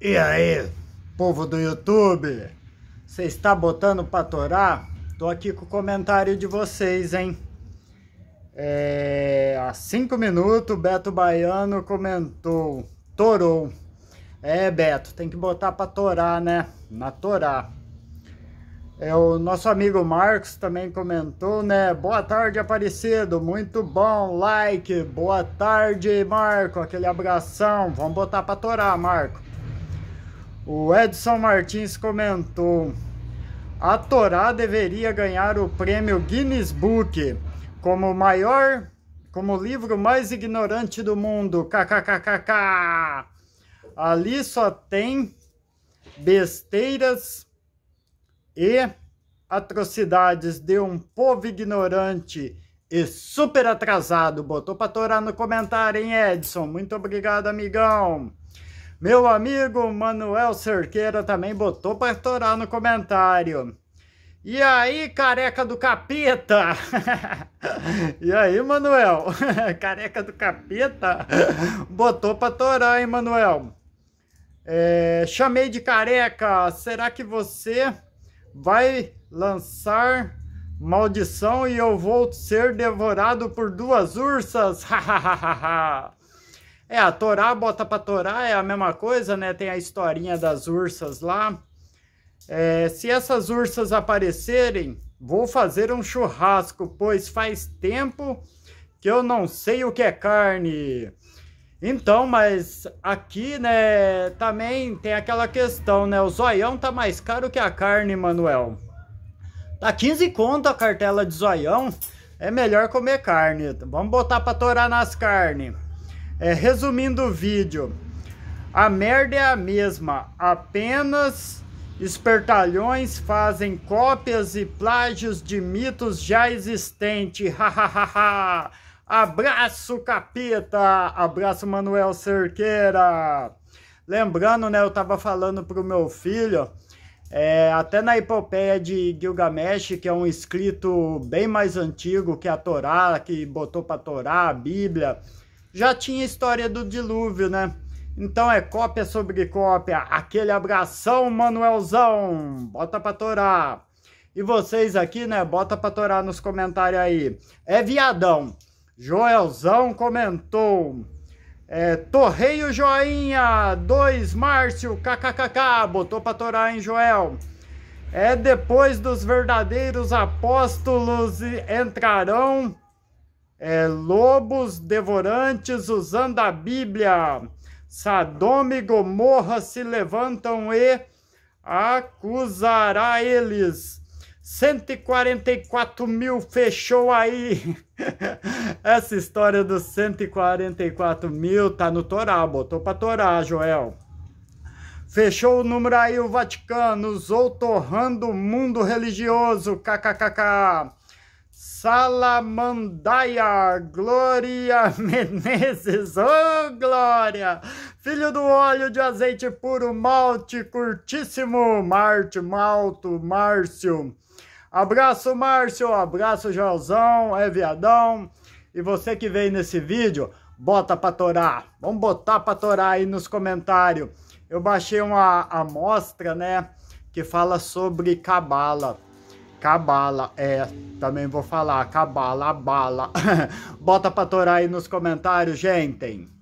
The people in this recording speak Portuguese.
E aí, povo do YouTube? Você está botando pra torar? Tô aqui com o comentário de vocês, hein? É, há cinco minutos, Beto Baiano comentou. Torou. É, Beto, tem que botar pra torar, né? Na torar. É, o nosso amigo Marcos também comentou, né? Boa tarde, Aparecido. Muito bom. Like. Boa tarde, Marco. Aquele abração. Vamos botar pra torar, Marco. O Edson Martins comentou: a Torá deveria ganhar o prêmio Guinness Book como maior, como livro mais ignorante do mundo. KKKKK. Ali só tem besteiras e atrocidades de um povo ignorante e super atrasado. Botou para torar no comentário, hein, Edson? Muito obrigado, amigão. Meu amigo Manuel Cerqueira também botou para estourar no comentário. E aí, careca do capeta? e aí, Manuel? careca do capeta? Botou pra torar, hein, Manuel? É, chamei de careca. Será que você vai lançar maldição e eu vou ser devorado por duas ursas? É, a Torá bota pra Torá, é a mesma coisa, né? Tem a historinha das ursas lá. É, se essas ursas aparecerem, vou fazer um churrasco, pois faz tempo que eu não sei o que é carne. Então, mas aqui, né, também tem aquela questão, né? O zoião tá mais caro que a carne, Manuel. Tá 15 conto a cartela de zoião, é melhor comer carne. Vamos botar pra torar nas carnes. É, resumindo o vídeo, a merda é a mesma, apenas espertalhões fazem cópias e plágios de mitos já existentes. Abraço, capeta! Abraço, Manuel Cerqueira! Lembrando, né, eu tava falando pro meu filho, é, até na epopeia de Gilgamesh, que é um escrito bem mais antigo que a Torá, que botou para Torá, a Bíblia, já tinha história do dilúvio, né? Então é cópia sobre cópia. Aquele abração, Manuelzão. Bota pra torar. E vocês aqui, né? Bota pra torar nos comentários aí. É viadão. Joelzão comentou. É, Torrei o joinha. dois Márcio. KKKK. Botou pra torar, hein, Joel? É depois dos verdadeiros apóstolos entrarão é, lobos devorantes usando a Bíblia. Sadoma e Gomorra se levantam e acusará eles. 144 mil fechou aí. Essa história dos 144 mil tá no Torá, botou para Torá, Joel. Fechou o número aí o Vaticano, usou torrando o mundo religioso, kkkk. Salamandaia, Glória Menezes, ô oh, Glória! Filho do óleo de azeite puro, malte curtíssimo, Marte, Malto, Márcio. Abraço, Márcio, abraço, Joãozão, é viadão. E você que veio nesse vídeo, bota pra torar. Vamos botar pra torar aí nos comentários. Eu baixei uma amostra, né, que fala sobre cabala. Cabala, é, também vou falar, cabala, bala. Bota pra torar aí nos comentários, gente.